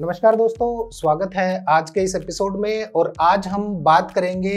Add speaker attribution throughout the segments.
Speaker 1: नमस्कार दोस्तों स्वागत है आज के इस एपिसोड में और आज हम बात करेंगे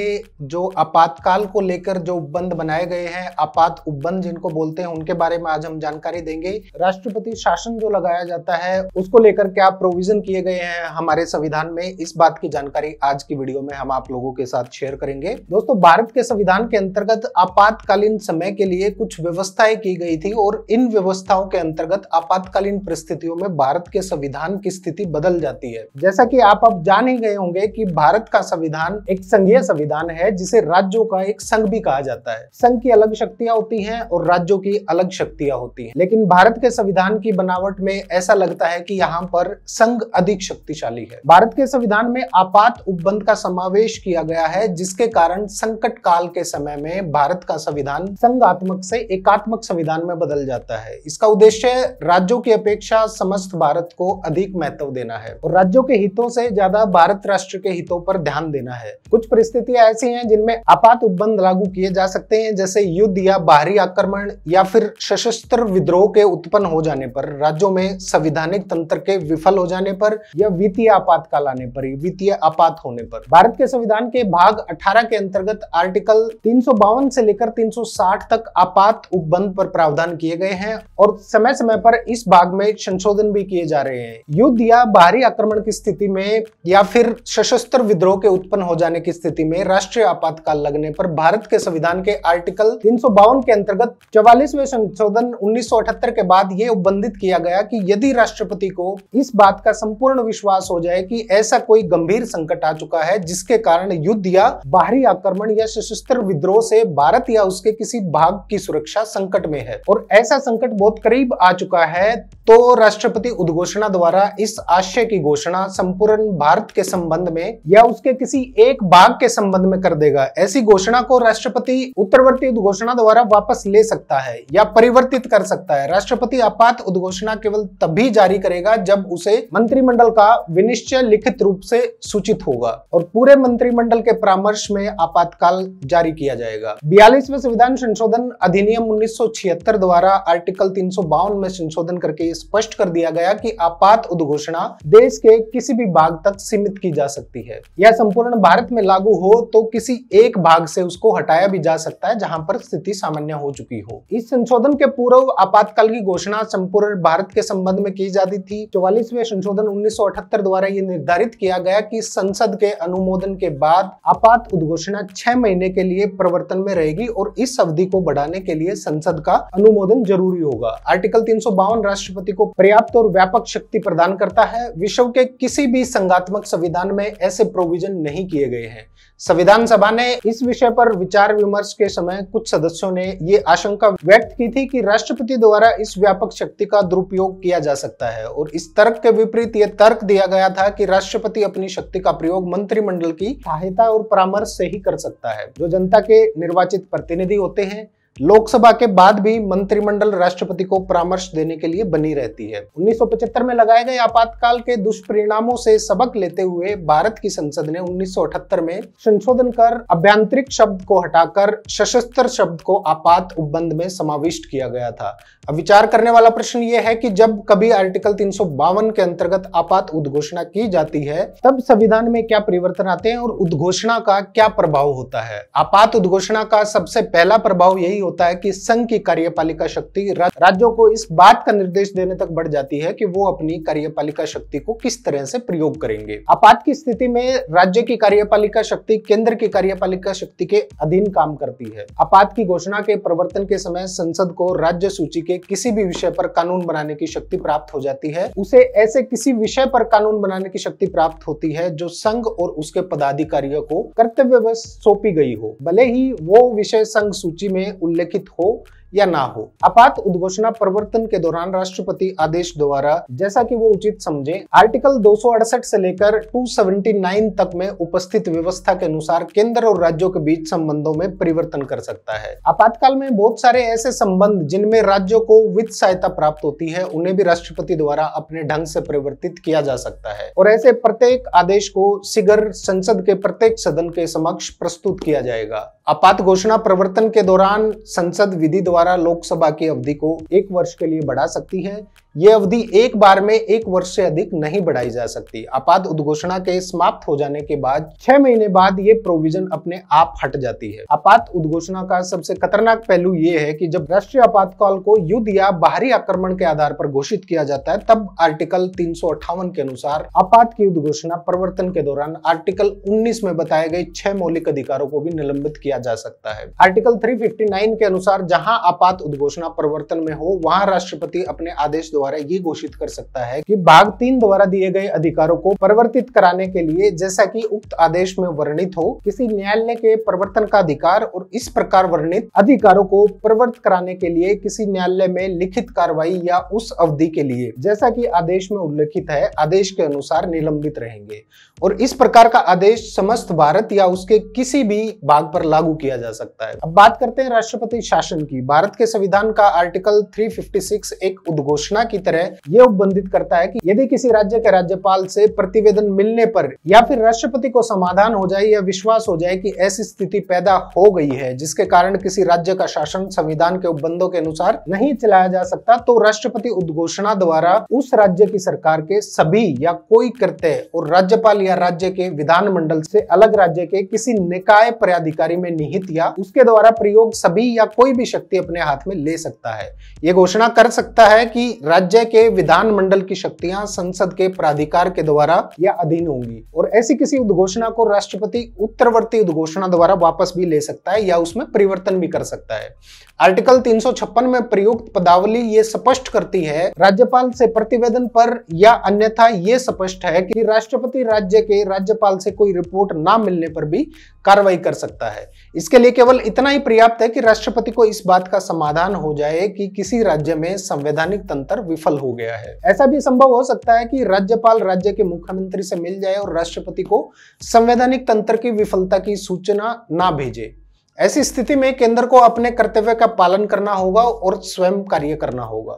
Speaker 1: जो आपातकाल को लेकर जो उपबंध बनाए गए हैं आपात उपबंध जिनको बोलते हैं उनके बारे में आज हम जानकारी देंगे राष्ट्रपति शासन जो लगाया जाता है उसको लेकर क्या प्रोविजन किए गए हैं हमारे संविधान में इस बात की जानकारी आज की वीडियो में हम आप लोगों के साथ शेयर करेंगे दोस्तों भारत के संविधान के अंतर्गत आपातकालीन समय के लिए कुछ व्यवस्थाएं की गई थी और इन व्यवस्थाओं के अंतर्गत आपातकालीन परिस्थितियों में भारत के संविधान की स्थिति बदल बदल जाती है जैसा कि आप अब जान ही गए होंगे कि भारत का संविधान एक संघीय संविधान है जिसे राज्यों का एक संघ भी कहा जाता है संघ की अलग शक्तियां होती हैं और राज्यों की अलग शक्तियां होती हैं लेकिन भारत के संविधान की बनावट में ऐसा लगता है कि यहाँ पर संघ अधिक शक्तिशाली है भारत के संविधान में आपात उपबंध का समावेश किया गया है जिसके कारण संकट काल के समय में भारत का संविधान संघात्मक से एकात्मक संविधान में बदल जाता है इसका उद्देश्य राज्यों की अपेक्षा समस्त भारत को अधिक महत्व देना है और राज्यों के हितों से ज्यादा भारत राष्ट्र के हितों पर ध्यान देना है कुछ परिस्थितियां ऐसी हैं जिनमें आपात उपबंध लागू किए जा सकते हैं जैसे युद्ध या बाहरी आक्रमण या फिर सशस्त्र विद्रोह के उत्पन्न हो जाने पर राज्यों में संविधानिक तंत्र के विफल हो जाने पर या वित्तीय आपातकाल आने पर वित्तीय आपात होने पर भारत के संविधान के भाग 18 के अंतर्गत आर्टिकल तीन से लेकर 360 तक आपात उपबंध पर प्रावधान किए गए हैं और समय समय पर इस भाग में संशोधन भी किए जा रहे हैं युद्ध या बाहरी आक्रमण की स्थिति में या फिर सशस्त्र विद्रोह के उत्पन्न हो जाने की स्थिति में राष्ट्रीय आपातकाल लगने पर भारत के संविधान के आर्टिकल तीन के अंतर्गत चौवालीसवें संशोधन उन्नीस के बाद ये उपबंधित किया गया कि यदि राष्ट्रपति को इस बात का संपूर्ण विश्वास हो जाए कि ऐसा कोई गंभीर संकट आ चुका है जिसके कारण युद्ध या बाहरी आक्रमण या सशस्त्र विद्रोह से भारत या उसके किसी भाग की सुरक्षा संकट में है और ऐसा संकट बहुत करीब आ चुका है तो राष्ट्रपति उद्घोषणा द्वारा इस आशय लक्ष्य की घोषणा संपूर्ण भारत के संबंध में या उसके किसी एक भाग के संबंध में कर देगा ऐसी घोषणा को राष्ट्रपति उत्तरवर्ती उद्घोषणा द्वारा वापस ले सकता है या परिवर्तित कर सकता है राष्ट्रपति आपात उद्घोषणा केवल तभी जारी करेगा जब उसे मंत्रिमंडल का विनिश्चय लिखित रूप से सूचित होगा और पूरे मंत्रिमंडल के परामर्श में आपातकाल जारी किया जाएगा बयालीसवें संविधान संशोधन अधिनियम उन्नीस द्वारा आर्टिकल तीन में संशोधन करके स्पष्ट कर दिया गया कि आपात उद्घोषणा देश के किसी भी भाग तक सीमित की जा सकती है यह संपूर्ण भारत में लागू हो तो किसी एक भाग से उसको हटाया भी जा सकता है जहां पर स्थिति सामान्य हो चुकी हो इस संशोधन के पूर्व आपातकाल की घोषणा संपूर्ण भारत के संबंध में की जाती थी चौवालीसवें संशोधन उन्नीस द्वारा यह निर्धारित किया गया कि संसद के अनुमोदन के बाद आपात उद्घोषणा छह महीने के लिए प्रवर्तन में रहेगी और इस अवधि को बढ़ाने के लिए संसद का अनुमोदन जरूरी होगा आर्टिकल तीन राष्ट्रपति को पर्याप्त और व्यापक शक्ति प्रदान करता है विश्व के किसी भी संगात्मक संविधान में ऐसे प्रोविजन नहीं किए गए हैं संविधान सभा ने इस विषय पर विचार विमर्श के समय कुछ सदस्यों ने ये आशंका व्यक्त की थी कि राष्ट्रपति द्वारा इस व्यापक शक्ति का दुरुपयोग किया जा सकता है और इस तर्क के विपरीत ये तर्क दिया गया था कि राष्ट्रपति अपनी शक्ति का प्रयोग मंत्रिमंडल की सहायता और परामर्श से ही कर सकता है जो जनता के निर्वाचित प्रतिनिधि होते हैं लोकसभा के बाद भी मंत्रिमंडल राष्ट्रपति को परामर्श देने के लिए बनी रहती है 1975 में लगाए गए आपातकाल के दुष्परिणामों से सबक लेते हुए भारत की संसद ने 1978 में संशोधन कर अभ्यांतरिक शब्द को हटाकर सशस्त्र शब्द को आपात उपबंध में समाविष्ट किया गया था अब विचार करने वाला प्रश्न ये है कि जब कभी आर्टिकल तीन के अंतर्गत आपात उद्घोषणा की जाती है तब संविधान में क्या परिवर्तन आते हैं और उद्घोषणा का क्या प्रभाव होता है आपात उद्घोषणा का सबसे पहला प्रभाव यही होता है कि संघ की कार्यपालिका शक्ति राज्यों को इस बात का निर्देश देने तक बढ़ जाती है कि वो अपनी कार्यपालिका शक्ति को किस तरह से प्रयोग करेंगे आपात की स्थिति में राज्य की कार्यपालिका शक्ति केंद्र की कार्यपालिका शक्ति के अधीन काम करती है आपात की घोषणा के प्रवर्तन के समय संसद को राज्य सूची के किसी भी विषय पर कानून बनाने की शक्ति प्राप्त हो जाती है उसे ऐसे किसी विषय पर कानून बनाने की शक्ति प्राप्त होती है जो संघ और उसके पदाधिकारियों को कर्तव्य सौंपी गई हो भले ही वो विषय संघ सूची में उल्लेखित हो या ना हो आपात उद्घोषणा प्रवर्तन के दौरान राष्ट्रपति आदेश द्वारा जैसा कि वो उचित समझे आर्टिकल 268 से लेकर 279 तक में उपस्थित व्यवस्था के अनुसार केंद्र और राज्यों के बीच संबंधों में परिवर्तन कर सकता है आपातकाल में बहुत सारे ऐसे संबंध जिनमें राज्यों को वित्त सहायता प्राप्त होती है उन्हें भी राष्ट्रपति द्वारा अपने ढंग से परिवर्तित किया जा सकता है और ऐसे प्रत्येक आदेश को शीघ्र संसद के प्रत्येक सदन के समक्ष प्रस्तुत किया जाएगा आपात घोषणा प्रवर्तन के दौरान संसद विधि द्वारा लोकसभा की अवधि को एक वर्ष के लिए बढ़ा सकती है ये अवधि एक बार में एक वर्ष से अधिक नहीं बढ़ाई जा सकती आपात उद्घोषणा के समाप्त हो जाने के बाद छह महीने बाद ये प्रोविजन अपने आप हट जाती है आपात उद्घोषणा का सबसे खतरनाक पहलू ये है कि जब राष्ट्रीय आपातकाल को युद्ध या बाहरी आक्रमण के आधार पर घोषित किया जाता है तब आर्टिकल तीन के अनुसार आपात की उद्घोषणा प्रवर्तन के दौरान आर्टिकल उन्नीस में बताए गए छह मौलिक अधिकारों को भी निलंबित किया जा सकता है आर्टिकल थ्री के अनुसार जहाँ आपात उद्घोषणा प्रवर्तन में हो वहाँ राष्ट्रपति अपने आदेश द्वारा ये घोषित कर सकता है कि भाग तीन द्वारा दिए गए अधिकारों को परिवर्तित कराने के लिए जैसा कि उक्त आदेश में वर्णित हो किसी न्यायालय के परिवर्तन का अधिकार और इस प्रकार वर्णित अधिकारों को प्रवर्त कराने के लिए किसी न्यायालय में लिखित कार्रवाई या उस अवधि के लिए जैसा की आदेश में उल्लेखित है आदेश के अनुसार निलंबित रहेंगे और इस प्रकार का आदेश समस्त भारत या उसके किसी भी भाग पर लागू किया जा सकता है अब बात करते हैं राष्ट्रपति शासन की भारत के संविधान का आर्टिकल 356 एक उद्घोषणा की तरह यह उपबंधित करता है कि यदि किसी राज्य के राज्यपाल से प्रतिवेदन मिलने पर या फिर राष्ट्रपति को समाधान हो जाए या विश्वास हो जाए कि ऐसी स्थिति पैदा हो गई है जिसके कारण किसी राज्य का शासन संविधान के उपबंधों के अनुसार नहीं चलाया जा सकता तो राष्ट्रपति उद्घोषणा द्वारा उस राज्य की सरकार के सभी या कोई कृत्य और राज्यपाल या राज्य के विधानमंडल से अलग राज्य के किसी निकाय प्राधिकारी में निहित या उसके द्वारा प्रयोग सभी या कोई भी शक्ति अपने हाथ में ले सकता है यह घोषणा कर सकता है कि राज्य राज्य के विधानमंडल की शक्तियां संसद के प्राधिकार के द्वारा या अधीन होंगी और ऐसी किसी उद्घोषणा को राष्ट्रपति उत्तरवर्ती उद्घोषणा द्वारा वापस भी ले सकता है या उसमें परिवर्तन भी कर सकता है आर्टिकल तीन में प्रयुक्त पदावली ये स्पष्ट करती है राज्यपाल से प्रतिवेदन पर या अन्यथा ये स्पष्ट है कि राष्ट्रपति राज्य के राज्यपाल से कोई रिपोर्ट ना मिलने पर भी कार्रवाई कर सकता है इसके लिए केवल इतना ही पर्याप्त है कि राष्ट्रपति को इस बात का समाधान हो जाए कि किसी राज्य में संवैधानिक तंत्र विफल हो गया है ऐसा भी संभव हो सकता है कि राज्यपाल राज्य के मुख्यमंत्री से मिल जाए और राष्ट्रपति को संवैधानिक तंत्र की विफलता की सूचना ना भेजे ऐसी स्थिति में केंद्र को अपने कर्तव्य का पालन करना होगा और स्वयं कार्य करना होगा